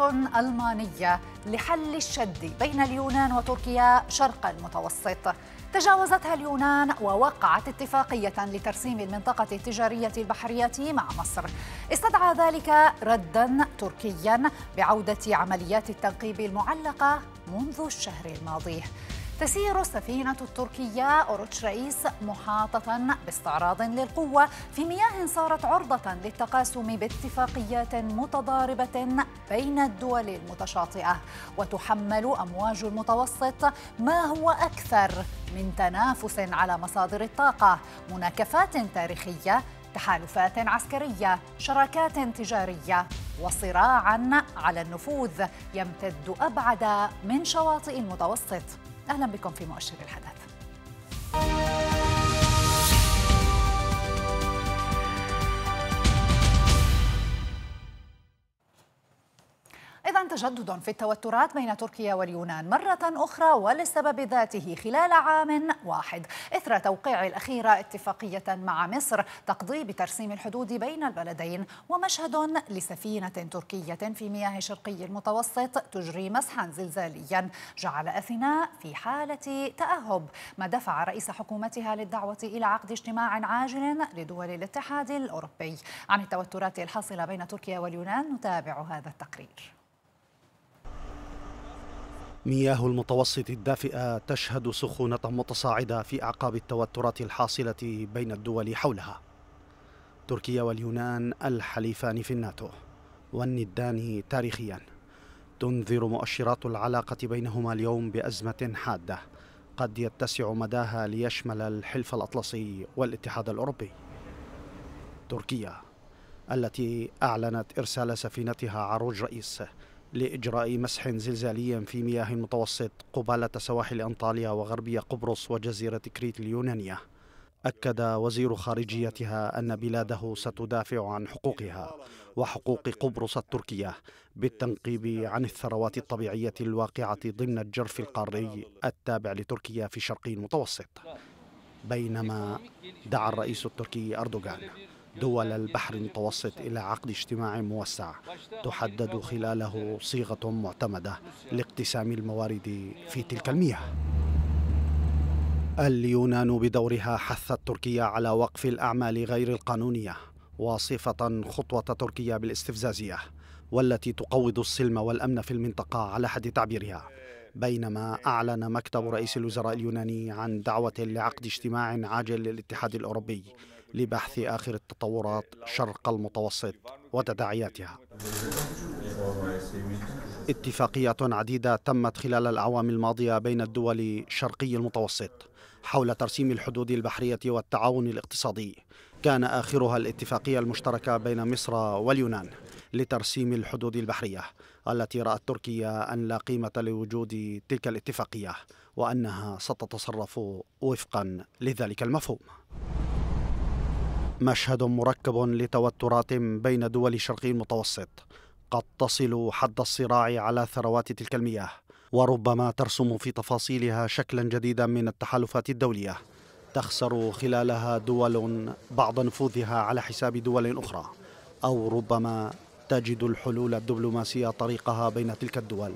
ألمانية لحل الشد بين اليونان وتركيا شرق المتوسط تجاوزتها اليونان ووقعت اتفاقية لترسيم المنطقة التجارية البحرية مع مصر استدعى ذلك ردا تركيا بعودة عمليات التنقيب المعلقة منذ الشهر الماضي تسير السفينة التركية أوروتش رئيس محاطة باستعراض للقوة في مياه صارت عرضة للتقاسم باتفاقيات متضاربة بين الدول المتشاطئة وتحمل أمواج المتوسط ما هو أكثر من تنافس على مصادر الطاقة مناكفات تاريخية تحالفات عسكرية شراكات تجارية وصراعا على النفوذ يمتد أبعد من شواطئ المتوسط أهلا بكم في مؤشر الحدث إذا تجدد في التوترات بين تركيا واليونان مرة أخرى وللسبب ذاته خلال عام واحد إثر توقيع الأخيرة اتفاقية مع مصر تقضي بترسيم الحدود بين البلدين ومشهد لسفينة تركية في مياه شرقي المتوسط تجري مسحا زلزاليا جعل أثينا في حالة تأهب ما دفع رئيس حكومتها للدعوة إلى عقد اجتماع عاجل لدول الاتحاد الأوروبي عن التوترات الحاصلة بين تركيا واليونان نتابع هذا التقرير مياه المتوسط الدافئة تشهد سخونة متصاعدة في أعقاب التوترات الحاصلة بين الدول حولها تركيا واليونان الحليفان في الناتو والندان تاريخيا تنذر مؤشرات العلاقة بينهما اليوم بأزمة حادة قد يتسع مداها ليشمل الحلف الأطلسي والاتحاد الأوروبي تركيا التي أعلنت إرسال سفينتها عروج رئيس لإجراء مسح زلزالي في مياه المتوسط قبالة سواحل أنطاليا وغربية قبرص وجزيرة كريت اليونانية أكد وزير خارجيتها أن بلاده ستدافع عن حقوقها وحقوق قبرص التركية بالتنقيب عن الثروات الطبيعية الواقعة ضمن الجرف القاري التابع لتركيا في شرق المتوسط بينما دعا الرئيس التركي أردوغان دول البحر المتوسط إلى عقد اجتماع موسع تحدد خلاله صيغة معتمدة لاقتسام الموارد في تلك المياه اليونان بدورها حثت تركيا على وقف الأعمال غير القانونية واصفة خطوة تركيا بالاستفزازية والتي تقوض السلم والأمن في المنطقة على حد تعبيرها بينما أعلن مكتب رئيس الوزراء اليوناني عن دعوة لعقد اجتماع عاجل للاتحاد الأوروبي لبحث آخر التطورات شرق المتوسط وتداعياتها اتفاقيات عديدة تمت خلال الأعوام الماضية بين الدول شرقي المتوسط حول ترسيم الحدود البحرية والتعاون الاقتصادي كان آخرها الاتفاقية المشتركة بين مصر واليونان لترسيم الحدود البحرية التي رأت تركيا أن لا قيمة لوجود تلك الاتفاقية وأنها ستتصرف وفقا لذلك المفهوم مشهد مركب لتوترات بين دول شرق المتوسط قد تصل حد الصراع على ثروات تلك المياه وربما ترسم في تفاصيلها شكلا جديدا من التحالفات الدوليه تخسر خلالها دول بعض نفوذها على حساب دول اخرى او ربما تجد الحلول الدبلوماسيه طريقها بين تلك الدول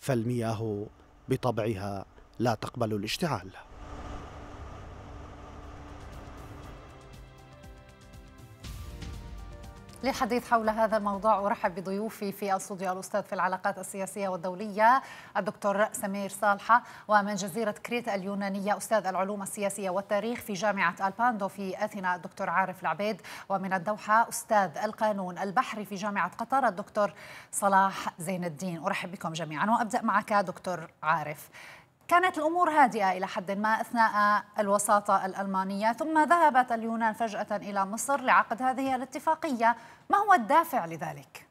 فالمياه بطبعها لا تقبل الاشتعال للحديث حول هذا الموضوع أرحب بضيوفي في الاستوديو الأستاذ في العلاقات السياسية والدولية الدكتور سمير صالحة ومن جزيرة كريت اليونانية أستاذ العلوم السياسية والتاريخ في جامعة الباندو في أثينا الدكتور عارف العبيد ومن الدوحة أستاذ القانون البحري في جامعة قطر الدكتور صلاح زين الدين أرحب بكم جميعا وأبدأ معك دكتور عارف كانت الأمور هادئة إلى حد ما أثناء الوساطة الألمانية ثم ذهبت اليونان فجأة إلى مصر لعقد هذه الاتفاقية ما هو الدافع لذلك؟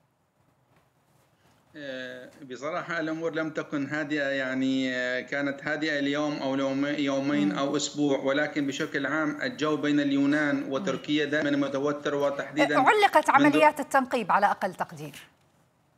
آه، بصراحة الأمور لم تكن هادئة يعني آه، كانت هادئة اليوم أو يومين أو أسبوع ولكن بشكل عام الجو بين اليونان وتركيا دائما متوتر وتحديدا علقت عمليات التنقيب على أقل تقدير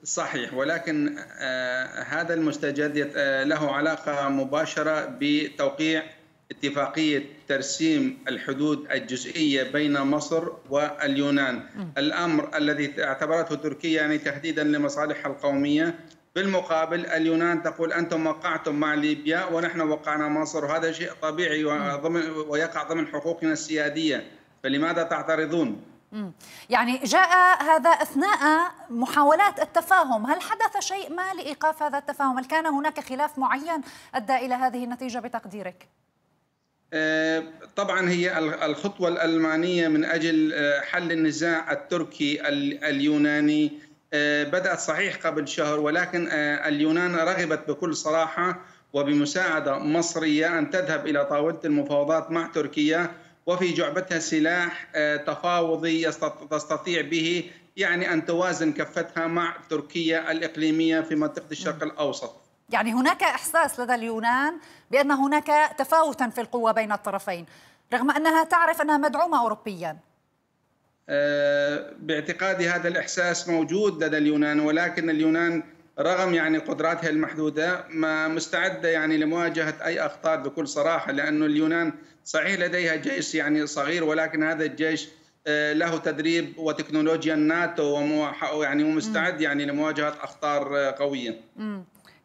صحيح ولكن آه، هذا المستجد آه، له علاقة مباشرة بتوقيع اتفاقية ترسيم الحدود الجزئية بين مصر واليونان الأمر الذي اعتبرته تركيا يعني تهديدا لمصالحها القومية بالمقابل اليونان تقول أنتم وقعتم مع ليبيا ونحن وقعنا مصر وهذا شيء طبيعي وضمن ويقع ضمن حقوقنا السيادية فلماذا تعترضون؟ يعني جاء هذا أثناء محاولات التفاهم هل حدث شيء ما لإيقاف هذا التفاهم هل كان هناك خلاف معين أدى إلى هذه النتيجة بتقديرك؟ آه، طبعا هي الخطوة الألمانية من أجل آه، حل النزاع التركي اليوناني آه، بدأت صحيح قبل شهر ولكن اليونان رغبت بكل صراحة وبمساعدة مصرية أن تذهب إلى طاولة المفاوضات مع تركيا وفي جعبتها سلاح آه، تفاوضي تستطيع به يعني أن توازن كفتها مع تركيا الإقليمية في منطقة الشرق الأوسط يعني هناك إحساس لدى اليونان بأن هناك تفاوتا في القوة بين الطرفين رغم أنها تعرف أنها مدعومة أوروبيا آه، باعتقادي هذا الإحساس موجود لدى اليونان ولكن اليونان رغم يعني قدراتها المحدودة ما مستعدة يعني لمواجهة أي أخطار بكل صراحة لأن اليونان صحيح لديها جيش يعني صغير ولكن هذا الجيش آه، له تدريب وتكنولوجيا الناتو ومستعد يعني, يعني لمواجهة أخطار آه، قوية.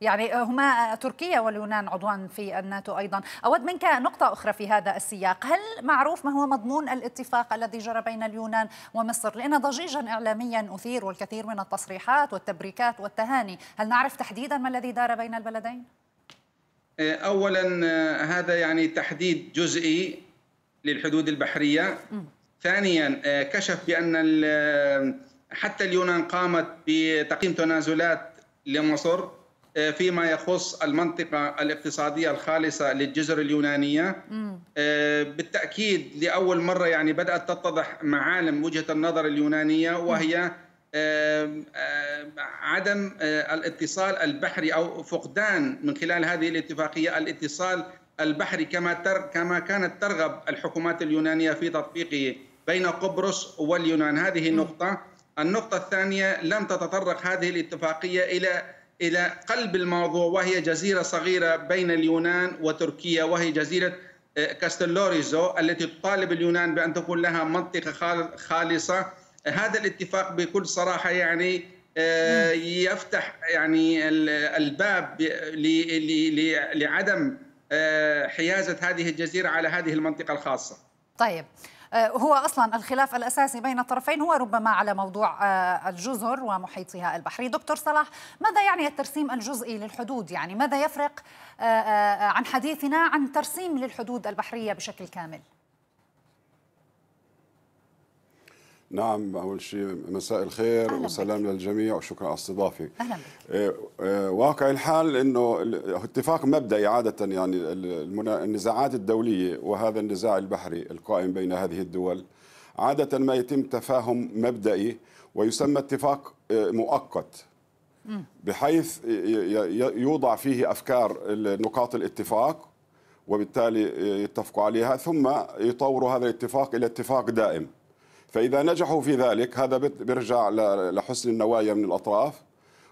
يعني آه، هما آه، تركيا واليونان عضوان في الناتو أيضا أود منك نقطة أخرى في هذا السياق هل معروف ما هو مضمون الاتفاق الذي جرى بين اليونان ومصر لأن ضجيجا إعلاميا أثير والكثير من التصريحات والتبريكات والتهاني هل نعرف تحديدا ما الذي دار بين البلدين؟ آه، اولا هذا يعني تحديد جزئي للحدود البحريه ثانيا كشف بان حتى اليونان قامت بتقييم تنازلات لمصر آه، فيما يخص المنطقة الاقتصادية الخالصة للجزر اليونانية آه، بالتأكيد لأول مرة يعني بدأت تتضح معالم وجهة النظر اليونانية وهي آه، عدم الاتصال البحري أو فقدان من خلال هذه الاتفاقية الاتصال البحري كما كما كانت ترغب الحكومات اليونانية في تطبيقه بين قبرص واليونان هذه النقطة النقطة الثانية لم تتطرق هذه الاتفاقية إلى الى قلب الموضوع وهي جزيره صغيره بين اليونان وتركيا وهي جزيره آه، كاستلوريزو التي تطالب اليونان بان تكون لها منطقه خالصه هذا الاتفاق بكل صراحه يعني آه، يفتح يعني الباب لعدم آه، حيازه هذه الجزيره على هذه المنطقه الخاصه. طيب آه، هو أصلا الخلاف الأساسي بين الطرفين هو ربما على موضوع آه، الجزر ومحيطها البحري دكتور صلاح ماذا يعني الترسيم الجزئي للحدود يعني ماذا يفرق آه، عن حديثنا عن ترسيم للحدود البحرية بشكل كامل نعم أول شيء مساء الخير وسلام بك. للجميع وشكرا على استضافة آه، آه، واقع الحال أنه اتفاق مبدئي عادة يعني النزاعات الدولية وهذا النزاع البحري القائم بين هذه الدول عادة ما يتم تفاهم مبدئي ويسمى اتفاق آه، مؤقت بحيث يوضع فيه أفكار نقاط الاتفاق وبالتالي يتفقوا عليها ثم يطوروا هذا الاتفاق إلى اتفاق دائم فإذا نجحوا في ذلك هذا بيرجع لحسن النوايا من الأطراف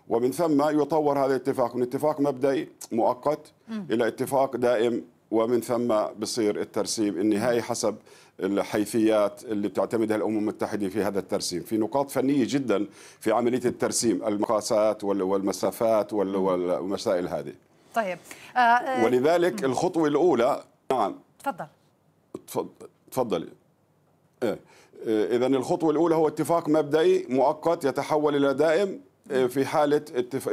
ومن ثم يطور هذا الاتفاق من اتفاق مبدئي مؤقت م. إلى اتفاق دائم ومن ثم بصير الترسيم النهائي حسب الحيثيات اللي بتعتمدها الامم المتحده في هذا الترسيم، في نقاط فنيه جدا في عمليه الترسيم، المقاسات والمسافات والمسائل هذه. طيب آه ولذلك الخطوه الاولى نعم تفضل تفضلي إيه. إيه، اذا الخطوه الاولى هو اتفاق مبدئي مؤقت يتحول الى دائم إيه، في حالة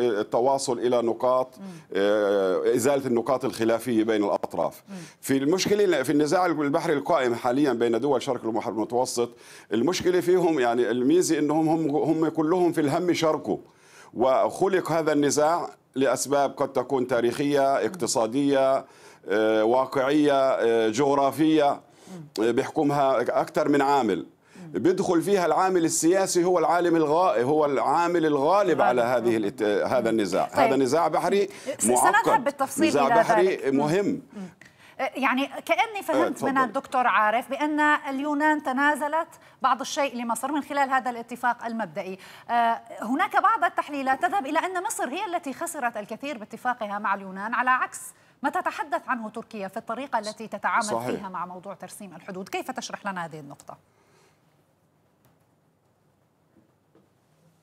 التواصل إلى نقاط إزالة النقاط الخلافية بين الأطراف في المشكلة في النزاع البحري القائم حاليا بين دول شرق المتوسط المشكلة فيهم يعني الميزة أنهم هم, هم كلهم في الهم شاركوا وخلق هذا النزاع لأسباب قد تكون تاريخية اقتصادية واقعية جغرافية بيحكمها اكثر من عامل بيدخل فيها العامل السياسي هو العالم الغائب هو العامل الغالب على هذه الات... هذا النزاع طيب. هذا نزاع بحري معقد بالتفصيل نزاع بحري ذلك. مهم أه، يعني كاني فهمت أه، من الدكتور عارف بان اليونان تنازلت بعض الشيء لمصر من خلال هذا الاتفاق المبدئي أه، هناك بعض التحليلات تذهب الى ان مصر هي التي خسرت الكثير باتفاقها مع اليونان على عكس ما تتحدث عنه تركيا في الطريقة التي تتعامل صحيح. فيها مع موضوع ترسيم الحدود كيف تشرح لنا هذه النقطة؟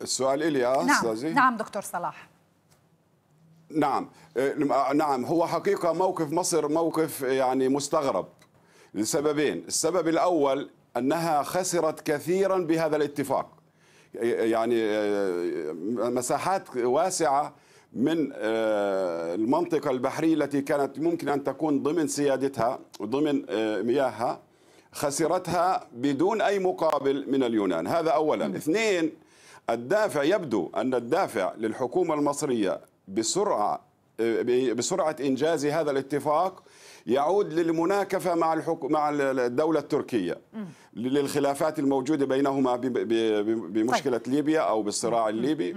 السؤال إلي يا نعم. أستاذي نعم دكتور صلاح نعم آه، نعم هو حقيقة موقف مصر موقف يعني مستغرب لسببين السبب الأول أنها خسرت كثيرا بهذا الاتفاق يعني آه، مساحات واسعة من آه، المنطقة البحرية التي كانت ممكن أن تكون ضمن سيادتها وضمن آه، مياهها خسرتها بدون أي مقابل من اليونان هذا أولا م. اثنين الدافع يبدو أن الدافع للحكومة المصرية بسرعة آه، بسرعة إنجاز هذا الاتفاق يعود للمناكفة مع مع الدولة التركية للخلافات الموجودة بينهما بمشكلة طيب. ليبيا أو بالصراع الليبي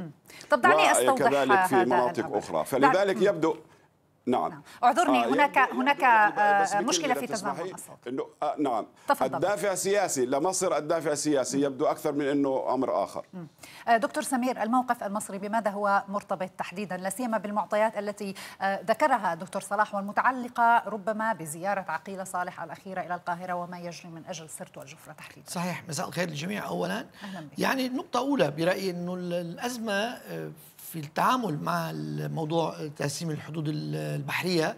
طب دعني أستوضح وكذلك في مناطق أخرى فلذلك يبدو نعم, نعم. اعذرني آه هناك هناك آه مشكله في تزامن الاصوات انه آه نعم تفضل. الدافع سياسي لمصر الدافع سياسي يبدو اكثر من انه امر اخر آه دكتور سمير الموقف المصري بماذا هو مرتبط تحديدا لا سيما بالمعطيات التي آه ذكرها دكتور صلاح والمتعلقه ربما بزياره عقيله صالح الاخيره الى القاهره وما يجري من اجل سرت والجفره تحديدا صحيح مساء الخير للجميع اولا أهلا بك. يعني نقطه اولى برايي انه الازمه آه في التعامل مع موضوع تقسيم الحدود البحرية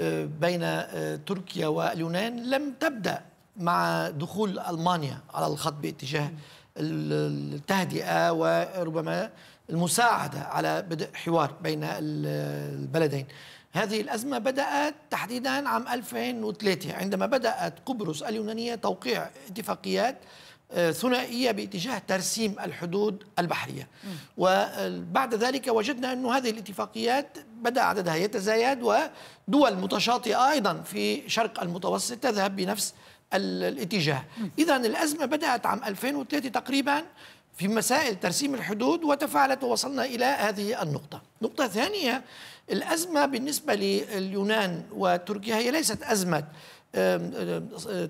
آه، بين آه، تركيا واليونان لم تبدأ مع دخول ألمانيا على الخط باتجاه التهدئة وربما المساعدة على بدء حوار بين البلدين هذه الأزمة بدأت تحديدا عام 2003 عندما بدأت قبرص اليونانية توقيع اتفاقيات آه، ثنائية باتجاه ترسيم الحدود البحرية وبعد ذلك وجدنا أن هذه الاتفاقيات بدأ عددها يتزايد ودول متشاطئة أيضا في شرق المتوسط تذهب بنفس الاتجاه إذا الأزمة بدأت عام 2003 تقريبا في مسائل ترسيم الحدود وتفاعلت ووصلنا إلى هذه النقطة نقطة ثانية الأزمة بالنسبة لليونان وتركيا هي ليست أزمة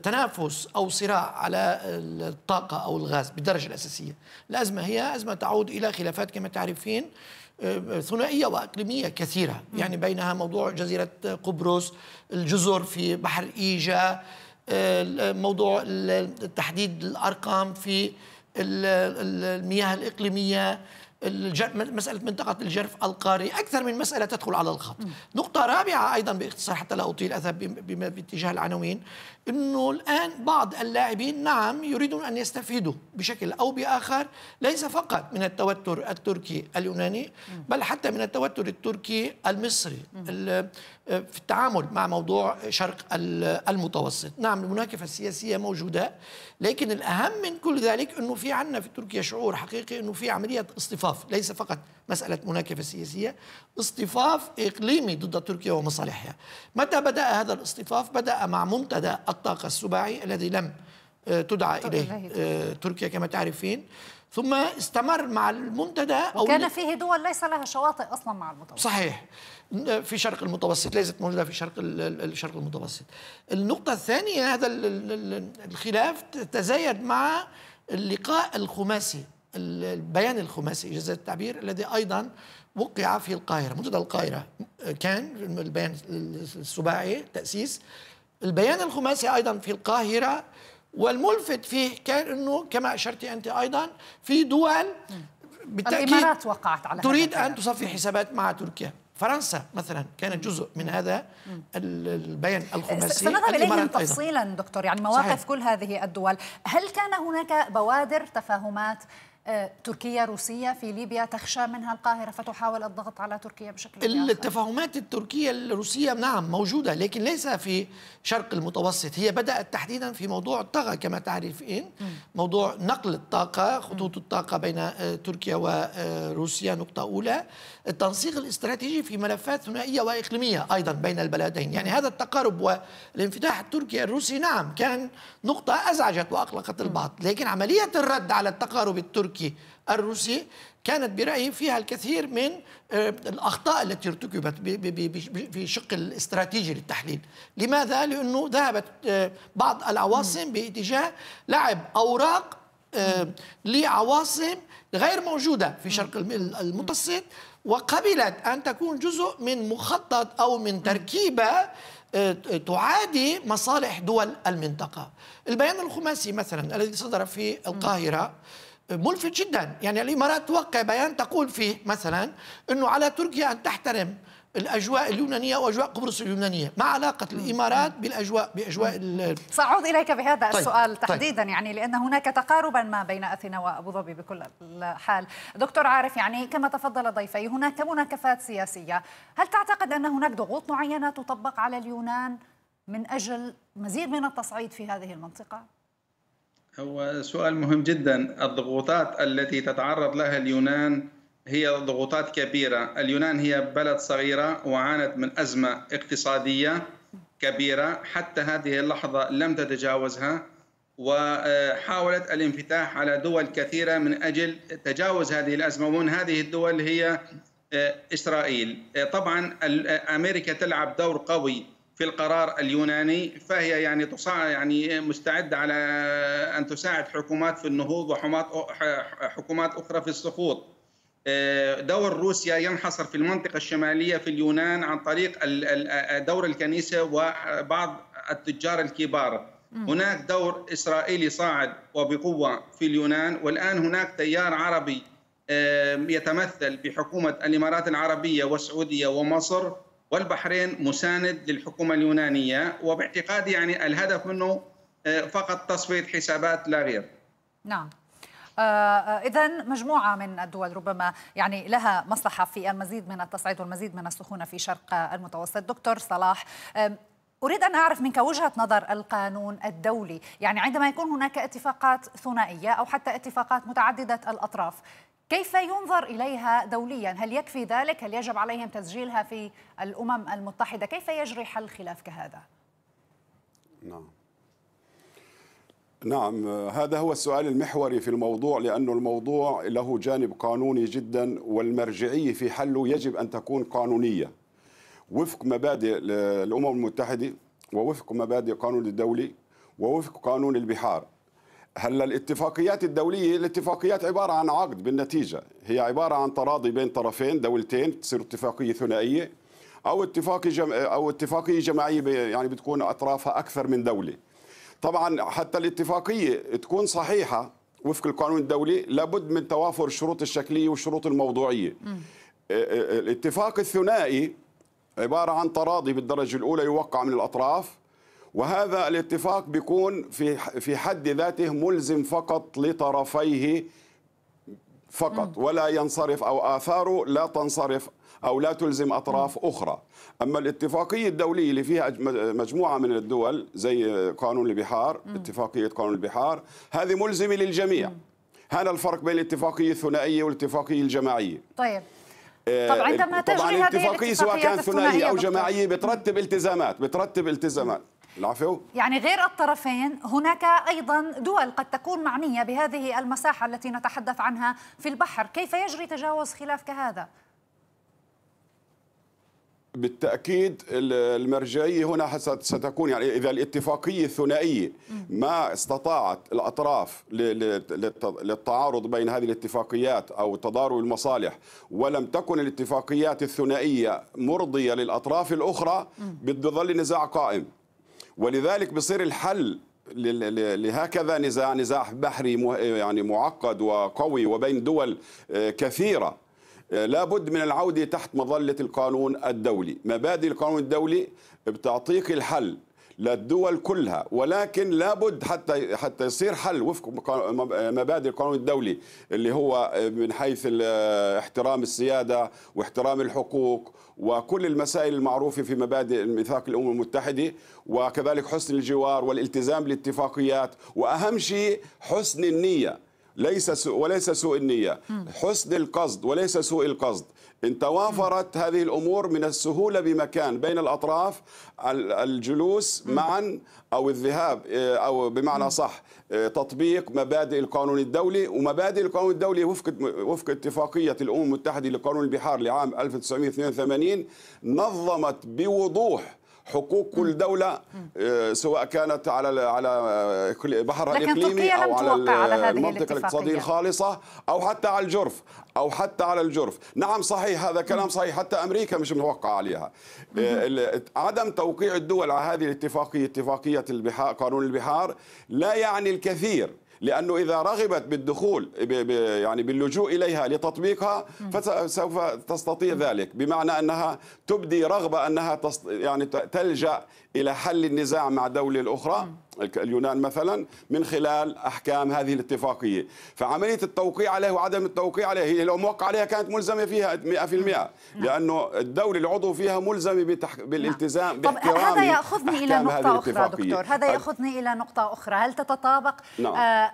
تنافس أو صراع على الطاقة أو الغاز بالدرجة الأساسية الأزمة هي أزمة تعود إلى خلافات كما تعرفين ثنائية وأقليمية كثيرة يعني بينها موضوع جزيرة قبرص الجزر في بحر إيجا آه، موضوع تحديد الأرقام في المياه الإقليمية مسألة منطقة الجرف القاري أكثر من مسألة تدخل على الخط نقطة رابعة أيضا باختصار حتى لا أطيل أذهب باتجاه العناوين أنه الآن بعض اللاعبين نعم يريدون أن يستفيدوا بشكل أو بآخر ليس فقط من التوتر التركي اليوناني بل حتى من التوتر التركي المصري في التعامل مع موضوع شرق المتوسط نعم المناكفة السياسية موجودة لكن الأهم من كل ذلك أنه في عنا في تركيا شعور حقيقي أنه في عملية اصطفاف ليس فقط مسألة مناكفة سياسية اصطفاف إقليمي ضد تركيا ومصالحها متى بدأ هذا الاصطفاف؟ بدأ مع منتدى الطاقة السباعي الذي لم آه، تدعى إليه آه، تركيا كما تعرفين ثم استمر مع المنتدى أو وكان فيه دول ليس لها شواطئ أصلا مع المتوسط صحيح في شرق المتوسط ليست موجودة في شرق الشرق المتوسط النقطة الثانية هذا الخلاف تزايد مع اللقاء الخماسي البيان الخماسي إجازة التعبير الذي أيضا وقع في القاهرة منتدى القاهرة كان البيان السباعي تأسيس البيان الخماسي أيضا في القاهرة والملفت فيه كان انه كما اشرت انت ايضا في دول بالتاكيد الامارات وقعت على تريد ان تصفي حسابات مع تركيا فرنسا مثلا كانت جزء من هذا البيان الخماسي سنذهب اليهم تفصيلا دكتور يعني مواقف صحيح. كل هذه الدول هل كان هناك بوادر تفاهمات آه، تركيا روسيا في ليبيا تخشى منها القاهرة فتحاول الضغط على تركيا بشكل التفاهمات التركية الروسية نعم موجودة لكن ليس في شرق المتوسط هي بدأت تحديدا في موضوع الطاقة كما تعرفين موضوع نقل الطاقة خطوط الطاقة بين آه، تركيا وروسيا آه، نقطة أولى التنسيق الاستراتيجي في ملفات ثنائية وإقليمية أيضا بين البلدين يعني هذا التقارب والانفتاح التركي الروسي نعم كان نقطة أزعجت وأقلقت البعض لكن عملية الرد على التقارب التركي التركي الروسي كانت برأيي فيها الكثير من آه، الأخطاء التي ارتكبت في شق الاستراتيجي للتحليل لماذا؟ لأنه ذهبت آه، بعض العواصم باتجاه لعب أوراق آه، لعواصم غير موجودة في شرق المتوسط وقبلت أن تكون جزء من مخطط أو من تركيبة تعادي مصالح دول المنطقة البيان الخماسي مثلا الذي صدر في القاهرة ملفت جدا يعني الإمارات توقع بيان تقول فيه مثلا أنه على تركيا أن تحترم الاجواء اليونانيه واجواء قبرص اليونانيه، ما علاقه الامارات بالاجواء باجواء ساعود اليك بهذا طيب. السؤال طيب. تحديدا طيب. يعني لان هناك تقاربا ما بين اثينا وابو ظبي بكل الحال. دكتور عارف يعني كما تفضل ضيفي هناك مناكفات سياسيه، هل تعتقد ان هناك ضغوط معينه تطبق على اليونان من اجل مزيد من التصعيد في هذه المنطقه؟ هو سؤال مهم جدا الضغوطات التي تتعرض لها اليونان هي ضغوطات كبيرة اليونان هي بلد صغيرة وعانت من أزمة اقتصادية كبيرة حتى هذه اللحظة لم تتجاوزها وحاولت الانفتاح على دول كثيرة من أجل تجاوز هذه الأزمة ومن هذه الدول هي إسرائيل طبعا أمريكا تلعب دور قوي في القرار اليوناني فهي يعني تصاع يعني مستعده على ان تساعد حكومات في النهوض وحكومات حكومات اخرى في السقوط. آه، دور روسيا ينحصر في المنطقه الشماليه في اليونان عن طريق آه، دور الكنيسه وبعض التجار الكبار. هناك دور اسرائيلي صاعد وبقوه في اليونان والان هناك تيار عربي آه، يتمثل بحكومه الامارات العربيه والسعوديه ومصر والبحرين مساند للحكومة اليونانية وباعتقادي يعني الهدف منه آه، فقط تصفية حسابات لا غير نعم آه، آه، إذا مجموعة من الدول ربما يعني لها مصلحة في المزيد من التصعيد والمزيد من السخونة في شرق المتوسط دكتور صلاح أريد أن أعرف منك وجهة نظر القانون الدولي يعني عندما يكون هناك اتفاقات ثنائية أو حتى اتفاقات متعددة الأطراف كيف ينظر إليها دوليا؟ هل يكفي ذلك؟ هل يجب عليهم تسجيلها في الأمم المتحدة؟ كيف يجري حل خلاف كهذا؟ نعم نعم هذا هو السؤال المحوري في الموضوع لأن الموضوع له جانب قانوني جدا والمرجعية في حله يجب أن تكون قانونية وفق مبادئ الأمم المتحدة ووفق مبادئ قانون الدولي ووفق قانون البحار هلا الاتفاقيات الدوليه الاتفاقيات عباره عن عقد بالنتيجه هي عباره عن تراضي بين طرفين دولتين تصير اتفاقيه ثنائيه او اتفاقي جم... او اتفاقيه جماعيه يعني بتكون اطرافها اكثر من دوله طبعا حتى الاتفاقيه تكون صحيحه وفق القانون الدولي لابد من توافر الشروط الشكليه والشروط الموضوعيه الاتفاق الثنائي عباره عن تراضي بالدرجه الاولى يوقع من الاطراف وهذا الاتفاق بيكون في في حد ذاته ملزم فقط لطرفيه فقط ولا ينصرف او اثاره لا تنصرف او لا تلزم اطراف اخرى اما الاتفاقيه الدوليه اللي فيها مجموعه من الدول زي قانون البحار اتفاقيه قانون البحار هذه ملزمه للجميع هذا الفرق بين الاتفاقيه الثنائيه والاتفاقيه الجماعيه طيب آه، طبعا عندما تجري هذه الاتفاقيه سواء كانت ثنائيه او جماعيه بترتب التزامات بترتب التزامات العفو يعني غير الطرفين هناك أيضا دول قد تكون معنية بهذه المساحة التي نتحدث عنها في البحر كيف يجري تجاوز خلاف كهذا؟ بالتاكيد المرجعيه هنا ستكون يعني اذا الاتفاقيه الثنائيه ما استطاعت الاطراف للتعارض بين هذه الاتفاقيات او تضارب المصالح ولم تكن الاتفاقيات الثنائيه مرضيه للاطراف الاخرى بظل نزاع قائم ولذلك بصير الحل لهكذا نزاع نزاع بحري يعني معقد وقوي وبين دول آه، كثيره آه، لابد من العوده تحت مظله القانون الدولي مبادئ القانون الدولي بتعطيك الحل للدول كلها ولكن لابد حتى حتى يصير حل وفق مبادئ القانون الدولي اللي هو آه، من حيث آه، احترام السياده واحترام الحقوق وكل المسائل المعروفه في مبادئ ميثاق الامم المتحده وكذلك حسن الجوار والالتزام بالاتفاقيات واهم شيء حسن النيه ليس سوء وليس سوء النيه حسن القصد وليس سوء القصد إن توافرت هذه الأمور من السهولة بمكان بين الأطراف الجلوس معا أو الذهاب إيه، أو بمعنى صح إيه، تطبيق مبادئ القانون الدولي ومبادئ القانون الدولي وفق وفق اتفاقية الأمم المتحدة لقانون البحار لعام 1982 نظمت بوضوح حقوق كل دوله آه، سواء كانت على على بحرها الاقليمي او على, المنطقه الاقتصاديه الخالصه او حتى على الجرف او حتى على الجرف نعم صحيح هذا كلام صحيح حتى امريكا مش متوقعة عليها آه، عدم توقيع الدول على هذه الاتفاقيه اتفاقيه البحار قانون البحار لا يعني الكثير لانه اذا رغبت بالدخول يعني باللجوء اليها لتطبيقها فسوف تستطيع ذلك بمعنى انها تبدي رغبه انها يعني تلجا الى حل النزاع مع دوله اخرى اليونان مثلا من خلال احكام هذه الاتفاقيه، فعمليه التوقيع عليه وعدم التوقيع عليه هي لو موقع عليها كانت ملزمه فيها 100% نعم. لانه الدوله العضو فيها ملزمه بتح... نعم. بالالتزام طب هذا ياخذني الى نقطه اخرى دكتور، هذا ياخذني الى نقطه اخرى، هل تتطابق نعم. آه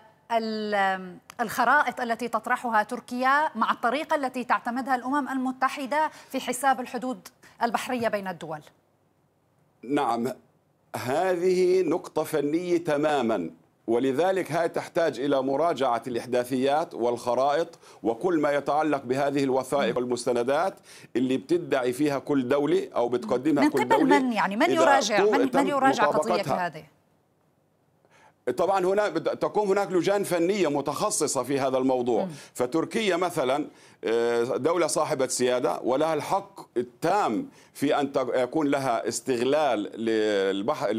الخرائط التي تطرحها تركيا مع الطريقة التي تعتمدها الأمم المتحدة في حساب الحدود البحرية بين الدول نعم هذه نقطة فنية تماما ولذلك هاي تحتاج إلى مراجعة الإحداثيات والخرائط وكل ما يتعلق بهذه الوثائق والمستندات اللي بتدعي فيها كل دولة أو بتقدمها كل دولة من قبل من يعني من يراجع من, من يراجع قضية هذه طبعا هنا تقوم هناك لجان فنيه متخصصه في هذا الموضوع م. فتركيا مثلا آه، دوله صاحبه سياده ولها الحق التام في ان يكون لها استغلال للبحر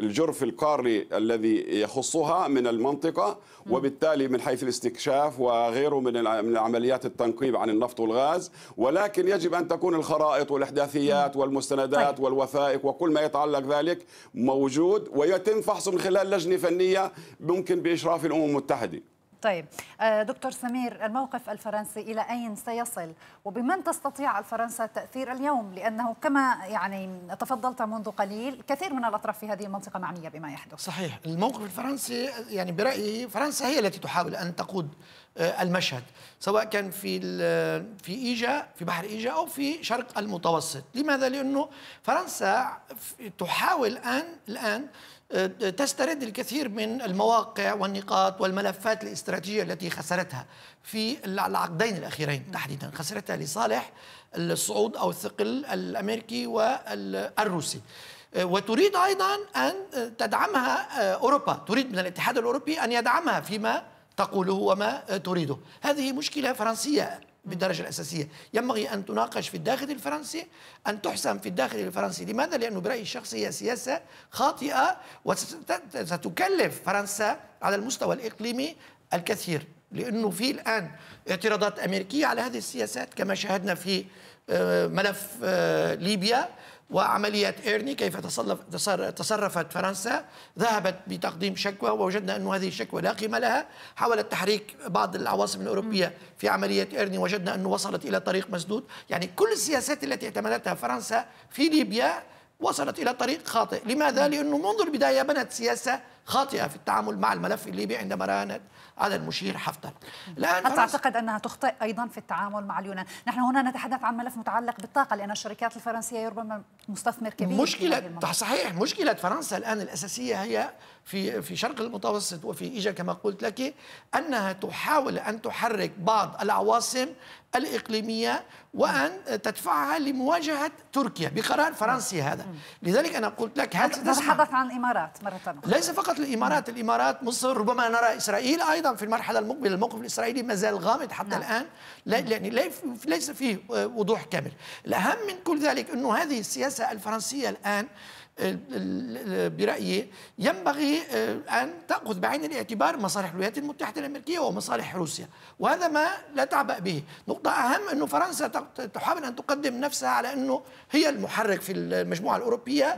الجرف القاري الذي يخصها من المنطقة وبالتالي من حيث الاستكشاف وغيره من من عمليات التنقيب عن النفط والغاز ولكن يجب أن تكون الخرائط والإحداثيات والمستندات طيب. والوثائق وكل ما يتعلق ذلك موجود ويتم فحصه من خلال لجنة فنية ممكن بإشراف الأمم المتحدة طيب آه، دكتور سمير الموقف الفرنسي إلى أين سيصل وبمن تستطيع فرنسا التأثير اليوم لأنه كما يعني تفضلت منذ قليل كثير من الأطراف في هذه المنطقة معنية بما يحدث صحيح الموقف الفرنسي يعني برأيي فرنسا هي التي تحاول أن تقود آه، المشهد سواء كان في في ايجا في بحر ايجا او في شرق المتوسط لماذا لانه فرنسا تحاول ان الان تسترد الكثير من المواقع والنقاط والملفات الاستراتيجية التي خسرتها في العقدين الأخيرين تحديدا خسرتها لصالح الصعود أو الثقل الأمريكي والروسي آه، وتريد أيضا أن تدعمها آه، أوروبا تريد من الاتحاد الأوروبي أن يدعمها فيما تقوله وما تريده هذه مشكلة فرنسية بالدرجة الأساسية ينبغي أن تناقش في الداخل الفرنسي أن تحسم في الداخل الفرنسي لماذا؟ لأنه برأيي الشخصي هي سياسة خاطئة وستكلف فرنسا على المستوى الإقليمي الكثير لأنه في الآن اعتراضات أمريكية على هذه السياسات كما شاهدنا في آه، ملف آه، ليبيا وعملية إيرني كيف تصرفت فرنسا ذهبت بتقديم شكوى ووجدنا أن هذه الشكوى لا قيمة لها حاولت تحريك بعض العواصم الأوروبية في عملية إيرني وجدنا أنه وصلت إلى طريق مسدود يعني كل السياسات التي اعتمدتها فرنسا في ليبيا وصلت إلى طريق خاطئ لماذا؟ لأنه منذ البداية بنت سياسة خاطئة في التعامل مع الملف الليبي عندما رانت على المشير حفتر الآن حتى أعتقد أنها تخطئ أيضا في التعامل مع اليونان نحن هنا نتحدث عن ملف متعلق بالطاقة لأن الشركات الفرنسية ربما مستثمر كبير مشكلة صحيح مشكلة فرنسا الآن الأساسية هي في في شرق المتوسط وفي إيجا كما قلت لك أنها تحاول أن تحرك بعض العواصم الإقليمية وأن تدفعها لمواجهة تركيا بقرار فرنسي هذا لذلك أنا قلت لك هل تتحدث عن الإمارات مرة أخرى ليس فقط الامارات، الامارات مصر ربما نرى اسرائيل ايضا في المرحله المقبله الموقف الاسرائيلي ما زال غامض حتى نعم. الان نعم. يعني ليس فيه آه، وضوح كامل. الاهم من كل ذلك انه هذه السياسه الفرنسيه الان برأيي ينبغي آه، أن تأخذ بعين الاعتبار مصالح الولايات المتحدة الأمريكية ومصالح روسيا وهذا ما لا تعبأ به نقطة أهم أنه فرنسا تحاول أن تقدم نفسها على أنه هي المحرك في المجموعة الأوروبية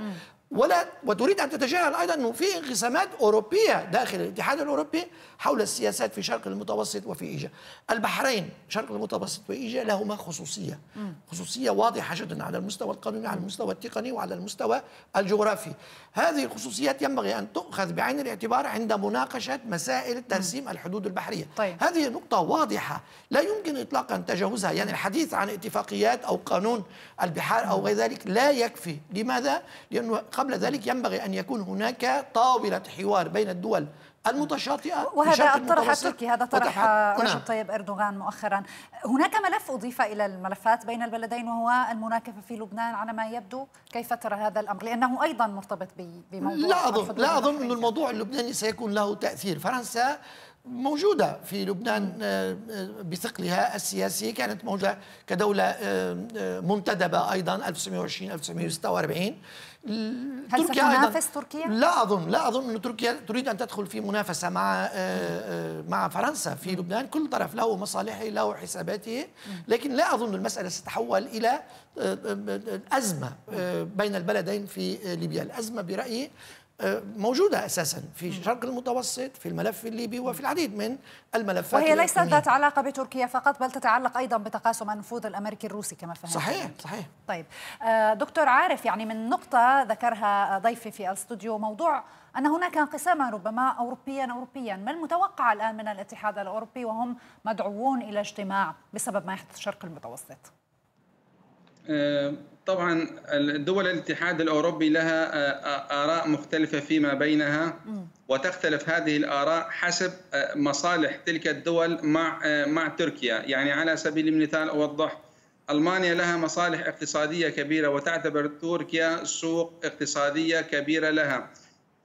ولا وتريد ان تتجاهل ايضا انه في انقسامات اوروبيه داخل الاتحاد الاوروبي حول السياسات في شرق المتوسط وفي ايجا. البحرين شرق المتوسط وايجا لهما خصوصيه، خصوصيه واضحه جدا على المستوى القانوني على المستوى التقني وعلى المستوى الجغرافي. هذه الخصوصيات ينبغي ان تؤخذ بعين الاعتبار عند مناقشه مسائل ترسيم الحدود البحريه. طيب. هذه نقطه واضحه لا يمكن اطلاقا تجاوزها، يعني الحديث عن اتفاقيات او قانون البحار او غير ذلك لا يكفي، لماذا؟ لانه قبل ذلك ينبغي أن يكون هناك طاولة حوار بين الدول المتشاطئة وهذا الطرح التركي هذا طرح نعم. رجب طيب أردوغان مؤخرا هناك ملف أضيف إلى الملفات بين البلدين وهو المناكفة في لبنان على ما يبدو كيف ترى هذا الأمر لأنه أيضا مرتبط بموضوع لا أظن لا أظن أن الموضوع اللبناني سيكون له تأثير فرنسا موجودة في لبنان آه، آه، بثقلها السياسي كانت موجودة كدولة آه، منتدبة أيضا 1920 1946 هل تركيا تركيا؟ لا أظن لا أظن أن تركيا تريد أن تدخل في منافسة مع آه، آه، مع فرنسا في لبنان كل طرف له مصالحه له حساباته لكن لا أظن المسألة ستتحول إلى آه، أزمة بين البلدين في ليبيا الأزمة برأيي آه، موجودة أساسا في شرق المتوسط في الملف الليبي وفي العديد من الملفات وهي ليست ذات علاقة بتركيا فقط بل تتعلق أيضا بتقاسم النفوذ الأمريكي الروسي كما فهمت صحيح صحيح طيب آه، دكتور عارف يعني من نقطة ذكرها ضيفي في الاستوديو موضوع أن هناك انقساما ربما أوروبيا أوروبيا ما المتوقع الآن من الاتحاد الأوروبي وهم مدعوون إلى اجتماع بسبب ما يحدث في الشرق المتوسط آه، طبعا دول الاتحاد الاوروبي لها آه، آه، اراء مختلفه فيما بينها وتختلف هذه الاراء حسب مصالح تلك الدول مع مع تركيا، يعني على سبيل المثال اوضح المانيا لها مصالح اقتصاديه كبيره وتعتبر تركيا سوق اقتصاديه كبيره لها.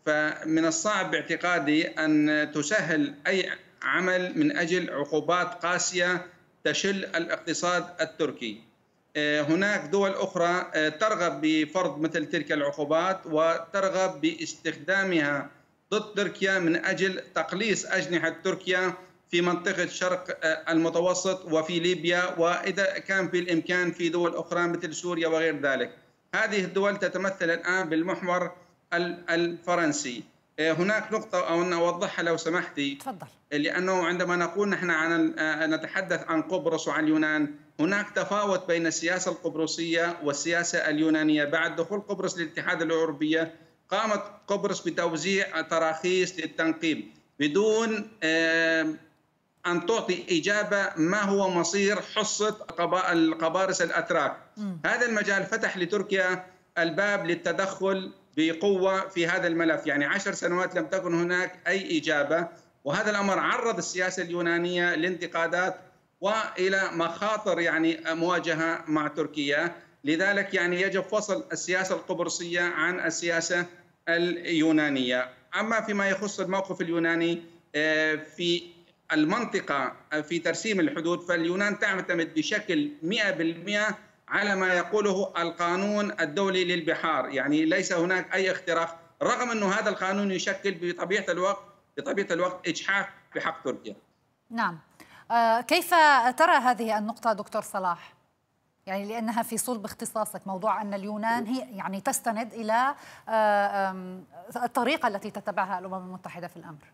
فمن الصعب باعتقادي ان تسهل اي عمل من اجل عقوبات قاسيه تشل الاقتصاد التركي. آه، هناك دول أخرى آه، ترغب بفرض مثل تلك العقوبات وترغب باستخدامها ضد تركيا من أجل تقليص أجنحة تركيا في منطقة شرق آه، المتوسط وفي ليبيا وإذا كان في الإمكان في دول أخرى مثل سوريا وغير ذلك هذه الدول تتمثل الآن بالمحور الفرنسي آه، هناك نقطة أو أن أوضحها لو سمحتي تفضل لأنه عندما نقول نحن عن آه، نتحدث عن قبرص وعن اليونان هناك تفاوت بين السياسة القبرصية والسياسة اليونانية بعد دخول قبرص للاتحاد الأوروبية قامت قبرص بتوزيع تراخيص للتنقيب بدون أن تعطي إجابة ما هو مصير حصة القبارس الأتراك م. هذا المجال فتح لتركيا الباب للتدخل بقوه في هذا الملف، يعني عشر سنوات لم تكن هناك اي اجابه، وهذا الامر عرض السياسه اليونانيه لانتقادات والى مخاطر يعني مواجهه مع تركيا، لذلك يعني يجب فصل السياسه القبرصيه عن السياسه اليونانيه، اما فيما يخص الموقف اليوناني آه، في المنطقه آه، في ترسيم الحدود فاليونان تعتمد بشكل 100% على ما يقوله القانون الدولي للبحار يعني ليس هناك أي اختراق رغم أن هذا القانون يشكل بطبيعة الوقت بطبيعة الوقت إجحاف بحق تركيا نعم آه، كيف ترى هذه النقطة دكتور صلاح؟ يعني لأنها في صلب اختصاصك موضوع أن اليونان هي يعني تستند إلى آه، الطريقة التي تتبعها الأمم المتحدة في الأمر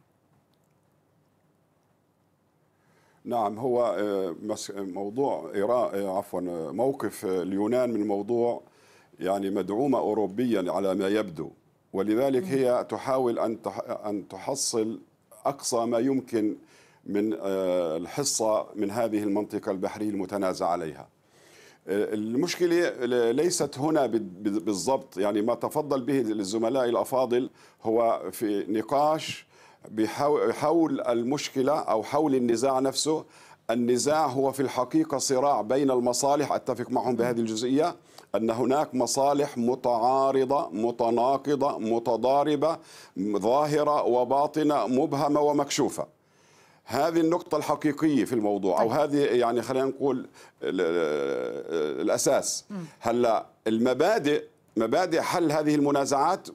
نعم هو آه، موضوع آه، عفوا آه، موقف اليونان من الموضوع يعني مدعومة أوروبيا على ما يبدو ولذلك هي تحاول أن أن تحصل أقصى ما يمكن من الحصة من هذه المنطقة البحرية المتنازع عليها المشكلة ليست هنا بالضبط يعني ما تفضل به الزملاء الأفاضل هو في نقاش حول المشكلة أو حول النزاع نفسه النزاع هو في الحقيقة صراع بين المصالح أتفق معهم بهذه الجزئية أن هناك مصالح متعارضة متناقضة متضاربة ظاهرة وباطنة مبهمة ومكشوفة هذه النقطة الحقيقية في الموضوع أو طيب. هذه يعني خلينا نقول الأساس هلا المبادئ مبادئ حل هذه المنازعات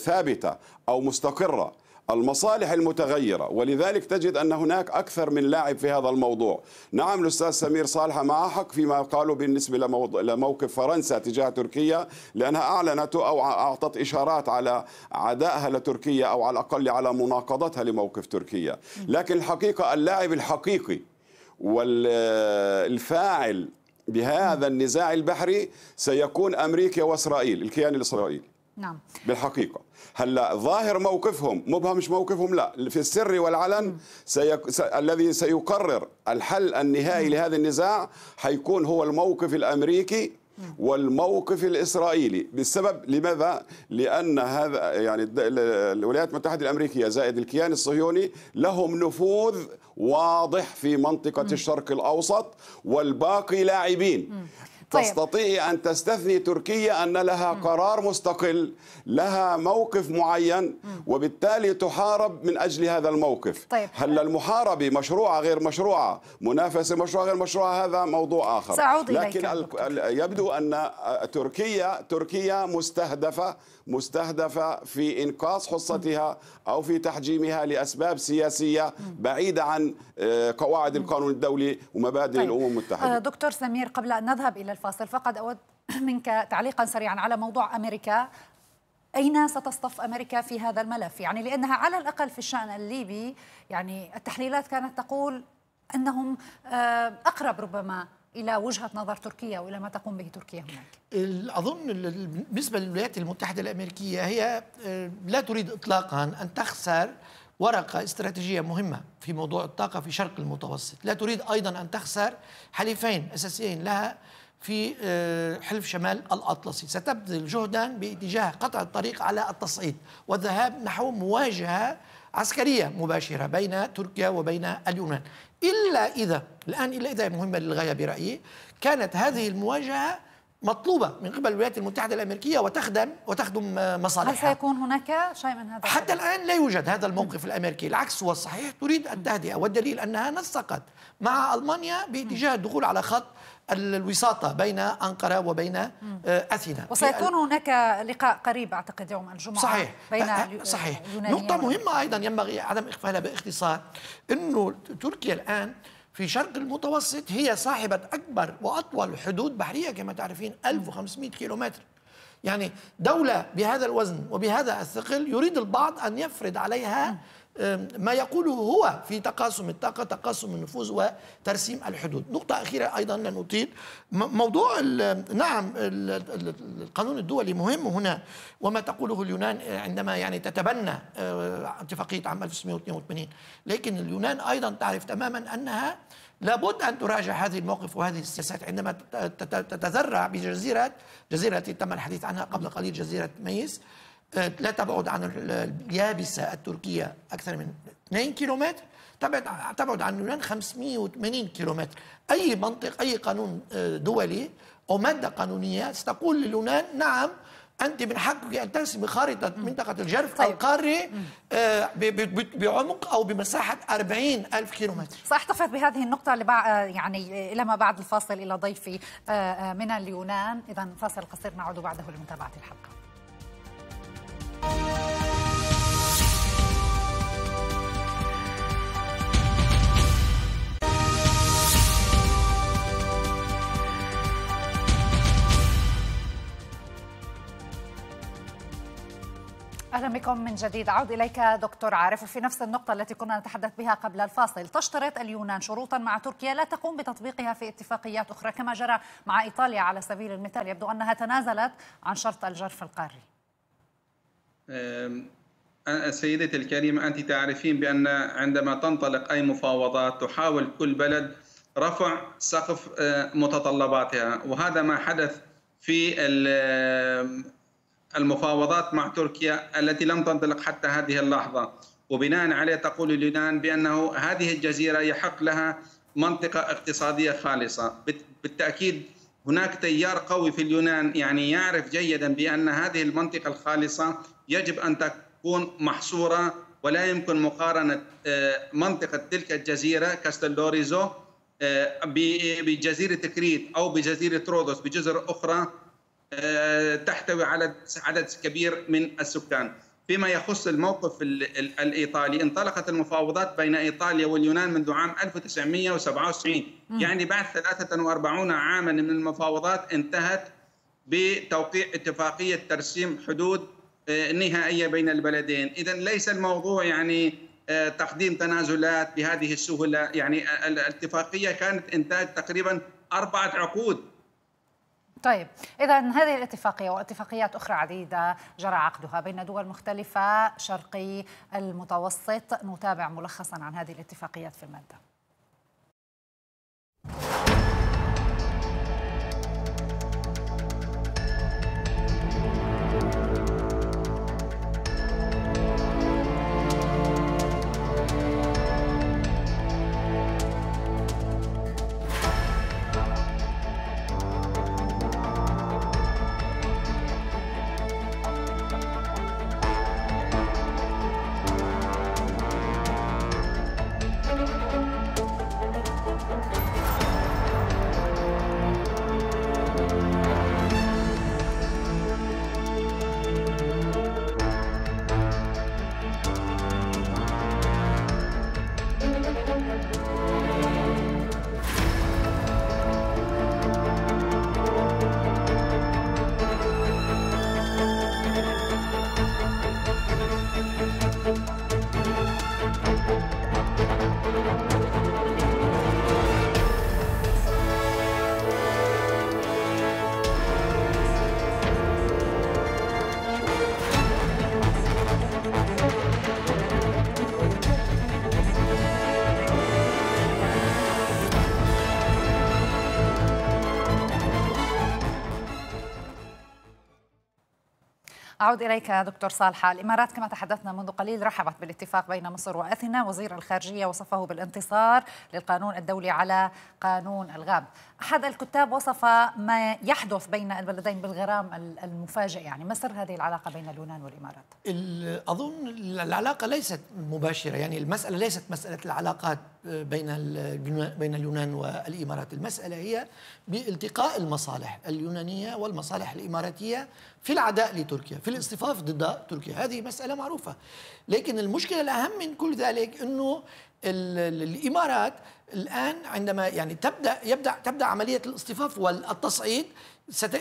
ثابتة أو مستقرة المصالح المتغيرة ولذلك تجد أن هناك أكثر من لاعب في هذا الموضوع نعم الأستاذ سمير صالحة مع حق فيما قالوا بالنسبة لموقف فرنسا تجاه تركيا لأنها أعلنت أو أعطت إشارات على عدائها لتركيا أو على الأقل على مناقضتها لموقف تركيا لكن الحقيقة اللاعب الحقيقي والفاعل بهذا النزاع البحري سيكون أمريكا وإسرائيل الكيان الإسرائيلي نعم بالحقيقة هلا ظاهر موقفهم مبهم مش موقفهم لا في السر والعلن سيك... س... الذي سيقرر الحل النهائي لهذا النزاع حيكون هو الموقف الامريكي والموقف الاسرائيلي بالسبب لماذا لان هذا يعني الولايات المتحده الامريكيه زائد الكيان الصهيوني لهم نفوذ واضح في منطقه م. الشرق الاوسط والباقي لاعبين طيب. تستطيع أن تستثني تركيا أن لها قرار مستقل لها موقف معين وبالتالي تحارب من أجل هذا الموقف طيب. هل المحاربة مشروعة غير مشروعة منافسة مشروعة غير مشروعة هذا موضوع آخر سأعود لكن يبدو أن تركيا تركيا مستهدفة مستهدفة في إنقاص حصتها أو في تحجيمها لأسباب سياسية بعيدة عن آه، قواعد القانون الدولي ومبادئ طيب. الأمم المتحدة آه، دكتور سمير قبل أن نذهب إلى الفاصل فقد أود منك تعليقا سريعا على موضوع أمريكا أين ستصطف أمريكا في هذا الملف يعني لأنها على الأقل في الشأن الليبي يعني التحليلات كانت تقول أنهم آه، أقرب ربما إلى وجهة نظر تركيا وإلى ما تقوم به تركيا هناك أظن بالنسبة للولايات المتحدة الأمريكية هي آه، لا تريد إطلاقا أن تخسر ورقة استراتيجية مهمة في موضوع الطاقة في شرق المتوسط لا تريد أيضا أن تخسر حليفين أساسيين لها في آه، حلف شمال الأطلسي ستبذل جهدا باتجاه قطع الطريق على التصعيد والذهاب نحو مواجهة عسكرية مباشرة بين تركيا وبين اليونان إلا إذا الآن إلا إذا مهمة للغاية برأيي كانت هذه المواجهة مطلوبة من قبل الولايات المتحدة الأمريكية وتخدم وتخدم مصالحها هل سيكون هناك شيء من هذا؟ حتى الآن لا يوجد هذا الموقف الأمريكي العكس هو الصحيح تريد التهدئة والدليل أنها نسقت مع ألمانيا باتجاه الدخول على خط الوساطة بين أنقرة وبين آه، أثينا وسيكون هناك لقاء قريب أعتقد يوم الجمعة صحيح بين صحيح نقطة مهمة أيضا ينبغي عدم إخفالها باختصار أنه تركيا الآن في شرق المتوسط هي صاحبة أكبر وأطول حدود بحرية كما تعرفين 1500 كيلومتر يعني دولة بهذا الوزن وبهذا الثقل يريد البعض أن يفرض عليها ما يقوله هو في تقاسم الطاقة تقاسم النفوذ وترسيم الحدود نقطة أخيرة أيضا لن أطيل موضوع ال نعم الـ القانون الدولي مهم هنا وما تقوله اليونان عندما يعني تتبنى آه، اتفاقية عام 1982 لكن اليونان أيضا تعرف تماما أنها لابد أن تراجع هذه الموقف وهذه السياسات عندما تتذرع بجزيرة جزيرة تم الحديث عنها قبل قليل جزيرة ميس آه، لا تبعد عن اليابسة التركية أكثر من 2 كيلومتر تبعد تبعد عن اليونان 580 كيلومتر أي منطق أي قانون آه، دولي أو مادة قانونية ستقول لليونان نعم أنت من حقك أن ترسم خارطة منطقة الجرف طيب. القاري آه، بعمق أو بمساحة 40 ألف كيلومتر سأحتفظ بهذه النقطة يعني إلى ما بعد الفاصل إلى ضيفي من اليونان إذا فاصل قصير نعود بعده لمتابعة الحلقة اهلا بكم من جديد اعود اليك دكتور عارف وفي نفس النقطه التي كنا نتحدث بها قبل الفاصل تشترط اليونان شروطا مع تركيا لا تقوم بتطبيقها في اتفاقيات اخرى كما جرى مع ايطاليا على سبيل المثال يبدو انها تنازلت عن شرط الجرف القاري سيدتي الكريمة أنت تعرفين بأن عندما تنطلق أي مفاوضات تحاول كل بلد رفع سقف متطلباتها وهذا ما حدث في المفاوضات مع تركيا التي لم تنطلق حتى هذه اللحظة وبناء عليه تقول اليونان بأنه هذه الجزيرة يحق لها منطقة اقتصادية خالصة بالتأكيد هناك تيار قوي في اليونان يعني يعرف جيدا بأن هذه المنطقة الخالصة يجب أن تكون محصورة ولا يمكن مقارنة آه، منطقة تلك الجزيرة كاستلوريزو آه، بجزيرة كريت أو بجزيرة رودوس بجزر أخرى آه، تحتوي على عدد كبير من السكان فيما يخص الموقف الايطالي انطلقت المفاوضات بين ايطاليا واليونان منذ عام 1997 يعني بعد 43 عاما من المفاوضات انتهت بتوقيع اتفاقيه ترسيم حدود آه، نهائيه بين البلدين، اذا ليس الموضوع يعني آه، تقديم تنازلات بهذه السهوله، يعني الاتفاقيه كانت انتاج تقريبا اربعه عقود طيب إذا هذه الاتفاقية واتفاقيات أخرى عديدة جرى عقدها بين دول مختلفة شرقي المتوسط نتابع ملخصا عن هذه الاتفاقيات في المادة أعود إليك دكتور صالحة الإمارات كما تحدثنا منذ قليل رحبت بالاتفاق بين مصر وأثينا وزير الخارجية وصفه بالانتصار للقانون الدولي على قانون الغاب أحد الكتاب وصف ما يحدث بين البلدين بالغرام المفاجئ يعني ما سر هذه العلاقة بين اليونان والإمارات؟ أظن العلاقة ليست مباشرة يعني المسألة ليست مسألة العلاقات آه، بين بين اليونان والإمارات المسألة هي بالتقاء المصالح اليونانية والمصالح الإماراتية في العداء لتركيا في الاصطفاف ضد تركيا هذه مسألة معروفة لكن المشكلة الأهم من كل ذلك أنه الامارات الان عندما يعني تبدا يبدا تبدا عمليه الاصطفاف والتصعيد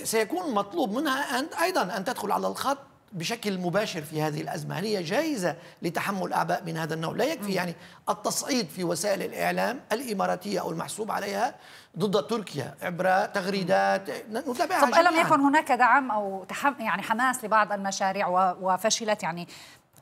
سيكون مطلوب منها ان ايضا ان تدخل على الخط بشكل مباشر في هذه الازمه، هل هي جاهزه لتحمل اعباء من هذا النوع؟ لا يكفي يعني التصعيد في وسائل الاعلام الاماراتيه او المحسوب عليها ضد تركيا عبر تغريدات نتابعها طب الم يكن هناك دعم او يعني حماس لبعض المشاريع وفشلت يعني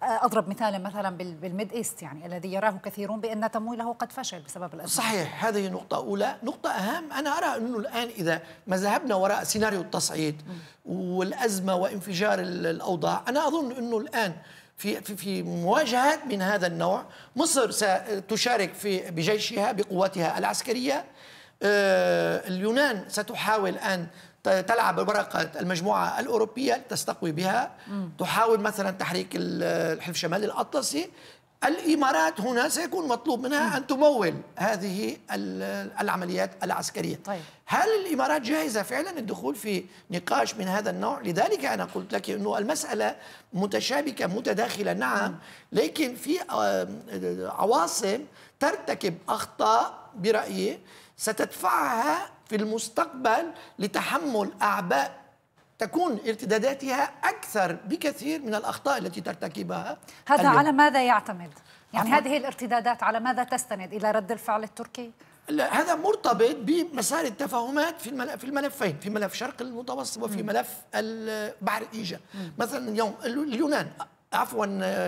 آه، اضرب مثالا مثلا بالميد ايست يعني الذي يراه كثيرون بان تمويله قد فشل بسبب الأزمة. صحيح هذه نقطه اولى نقطه اهم انا ارى انه الان اذا ما ذهبنا وراء سيناريو التصعيد والازمه وانفجار الاوضاع انا اظن انه الان في في في مواجهات من هذا النوع مصر ستشارك في بجيشها بقواتها العسكريه آه، اليونان ستحاول ان تلعب ورقة المجموعة الأوروبية تستقوي بها تحاول مثلا تحريك الحلف الشمالي الأطلسي الإمارات هنا سيكون مطلوب منها أن تمول هذه العمليات العسكرية طيب. هل الإمارات جاهزة فعلا الدخول في نقاش من هذا النوع لذلك أنا قلت لك أنه المسألة متشابكة متداخلة نعم لكن في آه، عواصم ترتكب أخطاء برأيي ستدفعها في المستقبل لتحمل أعباء تكون ارتداداتها أكثر بكثير من الأخطاء التي ترتكبها هذا اليوم. على ماذا يعتمد؟ يعني هذه الارتدادات على ماذا تستند؟ إلى رد الفعل التركي؟ لا هذا مرتبط بمسار التفاهمات في في الملفين في ملف شرق المتوسط وفي م. ملف البحر الايجا مثلا اليوم اليونان عفوا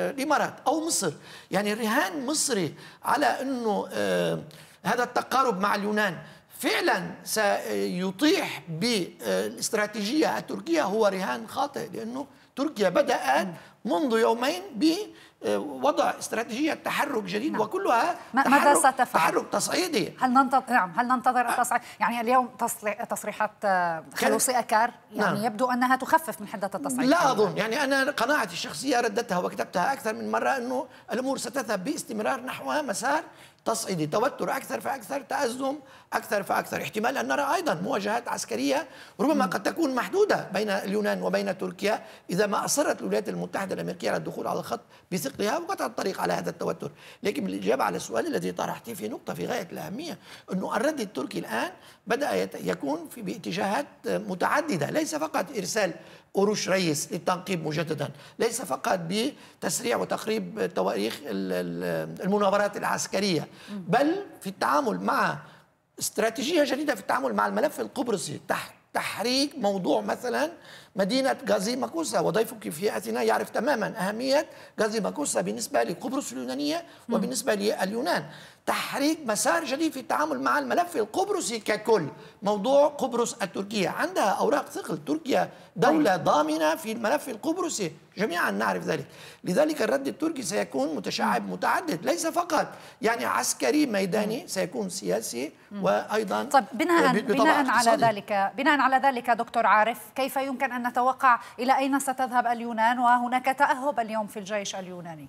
الامارات او مصر يعني رهان مصري على انه آه، هذا التقارب مع اليونان فعلا سيطيح بالاستراتيجية التركية هو رهان خاطئ لأنه تركيا بدأت منذ يومين بوضع استراتيجية تحرك جديد نعم. وكلها ماذا ستفعل؟ تحرك تصعيدي هل ننتظر نعم هل ننتظر التصعيد؟ يعني اليوم تصريحات آه، خلوصي أكار يعني نعم. يبدو أنها تخفف من حدة التصعيد لا أظن يعني أنا قناعتي الشخصية رددتها وكتبتها أكثر من مرة أنه الأمور ستذهب باستمرار نحو مسار تصعيدي توتر أكثر فأكثر تأزم أكثر فأكثر احتمال أن نرى أيضا مواجهات عسكرية ربما قد تكون محدودة بين اليونان وبين تركيا إذا ما أصرت الولايات المتحدة الأمريكية على الدخول على الخط بثقلها وقطع الطريق على هذا التوتر لكن بالإجابة على السؤال الذي طرحتيه في نقطة في غاية الأهمية أنه الرد التركي الآن بدأ يكون في باتجاهات متعددة ليس فقط إرسال قروش ريس للتنقيب مجددا ليس فقط بتسريع وتقريب تواريخ المناورات العسكرية بل في التعامل مع استراتيجية جديدة في التعامل مع الملف القبرصي تحت تحريك موضوع مثلا مدينة غازي ماكوسا وضيفك في أثينا يعرف تماما أهمية غازي ماكوسا بالنسبة لقبرص اليونانية وبالنسبة لليونان تحريك مسار جديد في التعامل مع الملف القبرصي ككل موضوع قبرص التركية عندها أوراق ثقل تركيا دولة طيب. ضامنة في الملف القبرصي جميعا نعرف ذلك لذلك الرد التركي سيكون متشعب متعدد ليس فقط يعني عسكري ميداني سيكون سياسي وايضا طب بناء آه، بناء على ذلك بناء على ذلك دكتور عارف كيف يمكن ان نتوقع الى اين ستذهب اليونان وهناك تاهب اليوم في الجيش اليوناني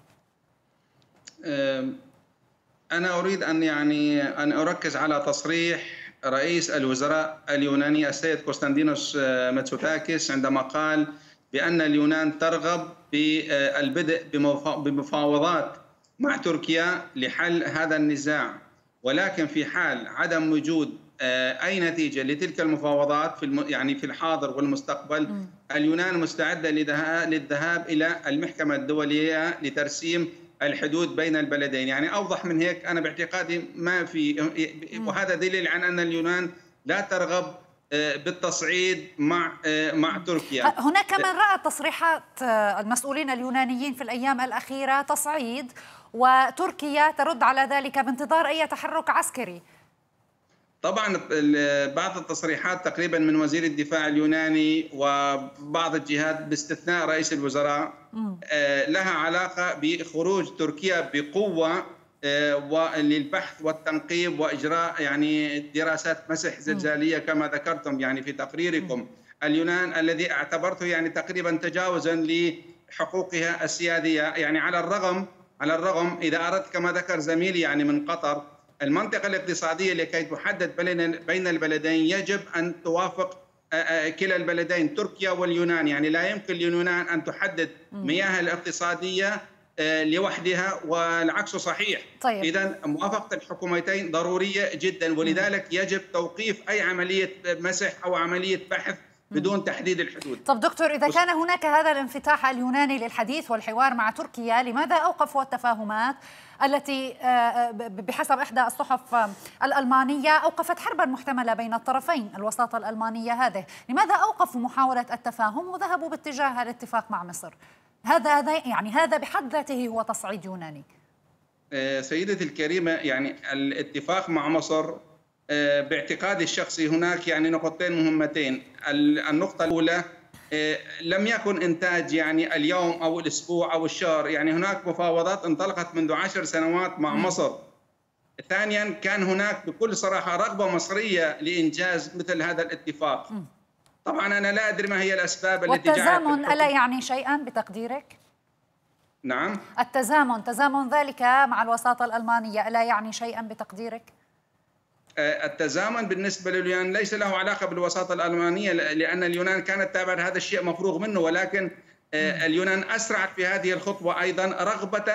انا اريد ان يعني ان اركز على تصريح رئيس الوزراء اليوناني السيد كوستاندينوس آه، ماتسوتاكيس عندما قال بأن اليونان ترغب بالبدء آه، بمفاوضات مع تركيا لحل هذا النزاع ولكن في حال عدم وجود آه، اي نتيجه لتلك المفاوضات في يعني في الحاضر والمستقبل اليونان مستعده للذهاب الى المحكمه الدوليه لترسيم الحدود بين البلدين يعني اوضح من هيك انا باعتقادي ما في وهذا دليل عن ان اليونان لا ترغب آه، بالتصعيد مع آه، مع تركيا هناك من آه. راى تصريحات المسؤولين اليونانيين في الايام الاخيره تصعيد وتركيا ترد على ذلك بانتظار اي تحرك عسكري طبعا بعض التصريحات تقريبا من وزير الدفاع اليوناني وبعض الجهات باستثناء رئيس الوزراء لها علاقه بخروج تركيا بقوه آه، للبحث والتنقيب واجراء يعني دراسات مسح زلزاليه كما ذكرتم يعني في تقريركم اليونان الذي اعتبرته يعني تقريبا تجاوزا لحقوقها السياديه يعني على الرغم على الرغم اذا اردت كما ذكر زميلي يعني من قطر المنطقه الاقتصاديه لكي تحدد بين البلدين يجب ان توافق آه، آه، كلا البلدين تركيا واليونان يعني لا يمكن لليونان ان تحدد مياهها الاقتصاديه آه، لوحدها والعكس صحيح طيب. اذا موافقه الحكومتين ضروريه جدا ولذلك يجب توقيف اي عمليه مسح او عمليه بحث بدون تحديد الحدود طب دكتور إذا كان هناك هذا الانفتاح اليوناني للحديث والحوار مع تركيا لماذا أوقفوا التفاهمات التي آه، آه، بحسب إحدى الصحف الألمانية أوقفت حربا محتملة بين الطرفين الوساطة الألمانية هذه لماذا أوقفوا محاولة التفاهم وذهبوا باتجاه الاتفاق مع مصر هذا هذا يعني هذا بحد ذاته هو تصعيد يوناني آه، سيدتي الكريمه يعني الاتفاق مع مصر آه، باعتقادي الشخصي هناك يعني نقطتين مهمتين النقطه الاولى آه، لم يكن انتاج يعني اليوم او الاسبوع او الشهر يعني هناك مفاوضات انطلقت منذ عشر سنوات مع مصر ثانيا كان هناك بكل صراحه رغبه مصريه لانجاز مثل هذا الاتفاق طبعا أنا لا أدري ما هي الأسباب التي جعلت والتزامن ألا يعني شيئا بتقديرك؟ نعم التزامن تزامن ذلك مع الوساطة الألمانية ألا يعني شيئا بتقديرك؟ آه، التزامن بالنسبة لليونان ليس له علاقة بالوساطة الألمانية لأن اليونان كانت تابعة هذا الشيء مفروغ منه ولكن آه، اليونان أسرعت في هذه الخطوة أيضا رغبة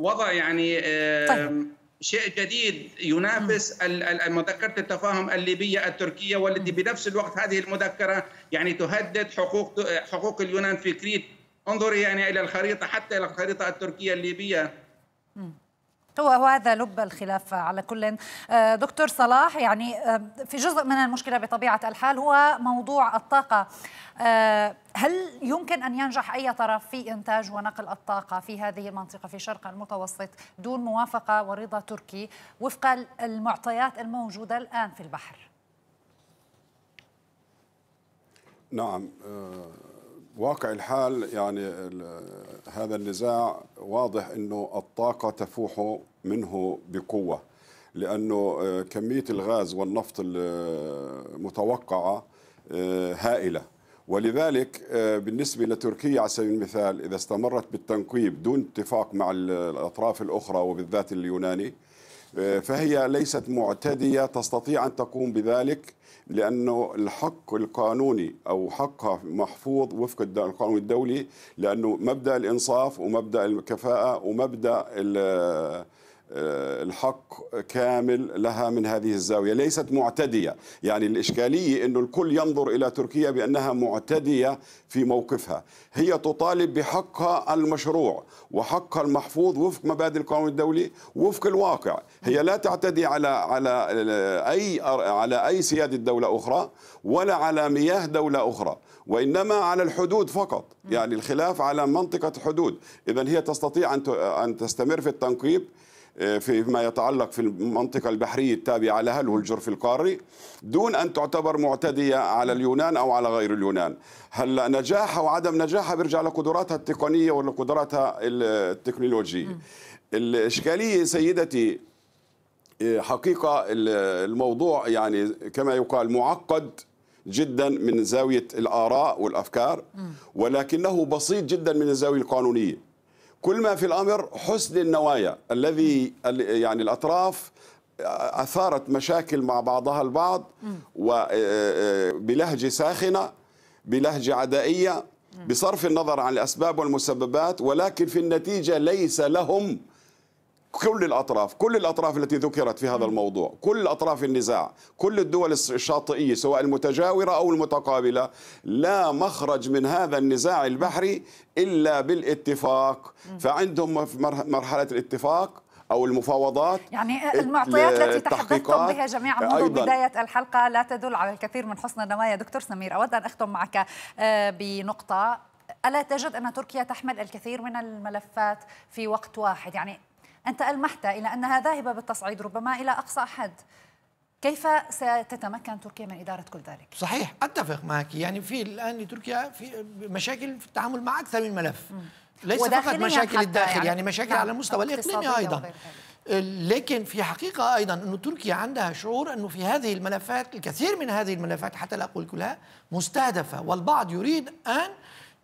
بوضع آه، يعني طيب. شيء جديد ينافس مذكره التفاهم الليبيه التركيه والتي بنفس الوقت هذه المذكره يعني تهدد حقوق حقوق اليونان في كريت انظري يعني الى الخريطه حتى الى الخريطه التركيه الليبيه هو وهذا لب الخلاف على كل آه، دكتور صلاح يعني آه، في جزء من المشكله بطبيعه الحال هو موضوع الطاقه آه، هل يمكن ان ينجح اي طرف في انتاج ونقل الطاقه في هذه المنطقه في شرق المتوسط دون موافقه ورضا تركي وفق المعطيات الموجوده الان في البحر نعم واقع الحال يعني هذا النزاع واضح انه الطاقه تفوح منه بقوه لانه آه، كميه الغاز والنفط المتوقعه آه، هائله ولذلك آه، بالنسبه لتركيا على سبيل المثال اذا استمرت بالتنقيب دون اتفاق مع الاطراف الاخرى وبالذات اليوناني فهي ليست معتديه تستطيع ان تقوم بذلك لانه الحق القانوني او حقها محفوظ وفق القانون الدولي لانه مبدا الانصاف ومبدا الكفاءه ومبدا آه، الحق كامل لها من هذه الزاوية ليست معتدية يعني الإشكالية أن الكل ينظر إلى تركيا بأنها معتدية في موقفها هي تطالب بحقها المشروع وحقها المحفوظ وفق مبادئ القانون الدولي وفق الواقع هي لا تعتدي على على أي على أي سيادة دولة أخرى ولا على مياه دولة أخرى وإنما على الحدود فقط يعني الخلاف على منطقة حدود إذا هي تستطيع أن تستمر في التنقيب فيما يتعلق في المنطقة البحرية التابعة لها له الجرف القاري دون أن تعتبر معتدية على اليونان أو على غير اليونان هلا نجاحها وعدم نجاحها بيرجع لقدراتها التقنية ولقدراتها التكنولوجية الإشكالية سيدتي إيه، حقيقة الموضوع يعني كما يقال معقد جدا من زاوية الآراء والأفكار ولكنه بسيط جدا من الزاوية القانونية كل ما في الامر حسن النوايا الذي يعني الاطراف اثارت مشاكل مع بعضها البعض وبلهجه آه، آه، ساخنه بلهجه عدائيه بصرف النظر عن الاسباب والمسببات ولكن في النتيجه ليس لهم كل الأطراف كل الأطراف التي ذكرت في هذا الموضوع كل أطراف النزاع كل الدول الشاطئية سواء المتجاورة أو المتقابلة لا مخرج من هذا النزاع البحري إلا بالاتفاق فعندهم مرحلة الاتفاق او المفاوضات يعني المعطيات التي تحدثتم بها جميعا منذ أيضاً بدايه الحلقه لا تدل على الكثير من حسن النوايا دكتور سمير اود ان اختم معك آه، بنقطه الا تجد ان تركيا تحمل الكثير من الملفات في وقت واحد يعني أنت ألمحت إلى أنها ذاهبة بالتصعيد ربما إلى أقصى حد كيف ستتمكن تركيا من إدارة كل ذلك؟ صحيح أتفق معك يعني في الآن لتركيا في مشاكل في التعامل مع أكثر من ملف ليس فقط مشاكل الداخل يعني, يعني مشاكل نعم، على المستوى الإقليمي أيضا لكن في حقيقة أيضا أن تركيا عندها شعور أنه في هذه الملفات الكثير من هذه الملفات حتى لا أقول كلها مستهدفة والبعض يريد أن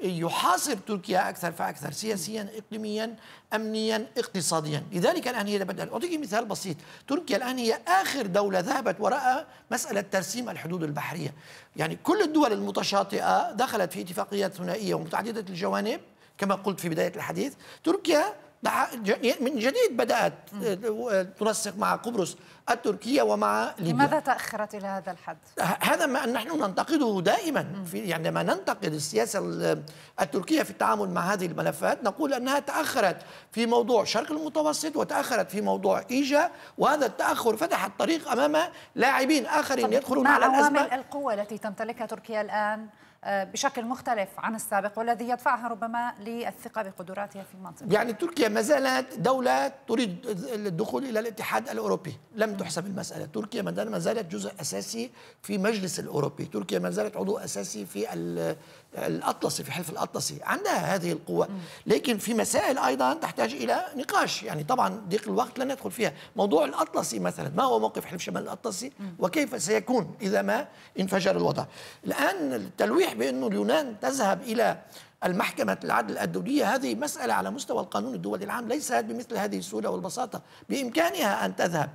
إيه، يحاصر تركيا أكثر فأكثر سياسيا إقليميا أمنيا اقتصاديا لذلك الآن هي تبدأ أعطيك مثال بسيط تركيا الآن هي آخر دولة ذهبت وراء مسألة ترسيم الحدود البحرية يعني كل الدول المتشاطئة دخلت في اتفاقيات ثنائية ومتعددة الجوانب كما قلت في بداية الحديث تركيا من جديد بدأت آه، آه، تنسق مع قبرص التركية ومع ليبيا لماذا تأخرت إلى هذا الحد؟ هذا ما نحن ننتقده دائما في يعني ما ننتقد السياسة التركية في التعامل مع هذه الملفات نقول أنها تأخرت في موضوع شرق المتوسط وتأخرت في موضوع إيجا وهذا التأخر فتح الطريق أمام لاعبين آخرين طيب، يدخلون على الأزمة ما عوامل القوة التي تمتلكها تركيا الآن بشكل مختلف عن السابق والذي يدفعها ربما للثقة بقدراتها في المنطقة يعني تركيا ما زالت دولة تريد الدخول إلى الاتحاد الأوروبي لم تحسب المسألة تركيا ما زالت جزء أساسي في مجلس الأوروبي تركيا ما زالت عضو أساسي في الاطلسي في حلف الاطلسي عندها هذه القوه لكن في مسائل ايضا تحتاج الى نقاش يعني طبعا ضيق الوقت لن ندخل فيها موضوع الاطلسي مثلا ما هو موقف حلف شمال الاطلسي وكيف سيكون اذا ما انفجر الوضع الان التلويح بانه اليونان تذهب الى المحكمة العدل الدولية هذه مسألة على مستوى القانون الدولي العام ليست بمثل هذه السهولة والبساطة بإمكانها أن تذهب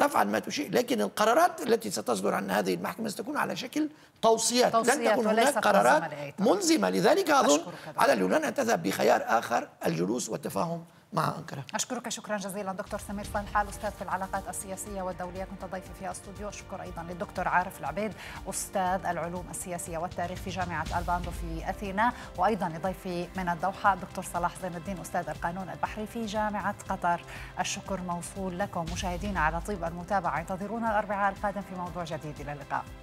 تفعل ما تشيء لكن القرارات التي ستصدر عن هذه المحكمة ستكون على شكل توصيات, توصيات لن تكون هناك قرارات ملزمة لذلك أظن على اليونان أن تذهب بخيار آخر الجلوس والتفاهم مع أنقرة أشكرك شكرا جزيلا دكتور سمير فالحال أستاذ في العلاقات السياسية والدولية كنت ضيفي في استوديو أشكر أيضا للدكتور عارف العبيد أستاذ العلوم السياسية والتاريخ في جامعة الباندو في أثينا وأيضا لضيفي من الدوحة دكتور صلاح زين الدين أستاذ القانون البحري في جامعة قطر الشكر موصول لكم مشاهدينا على طيب المتابعة انتظرونا الأربعاء القادم في موضوع جديد إلى اللقاء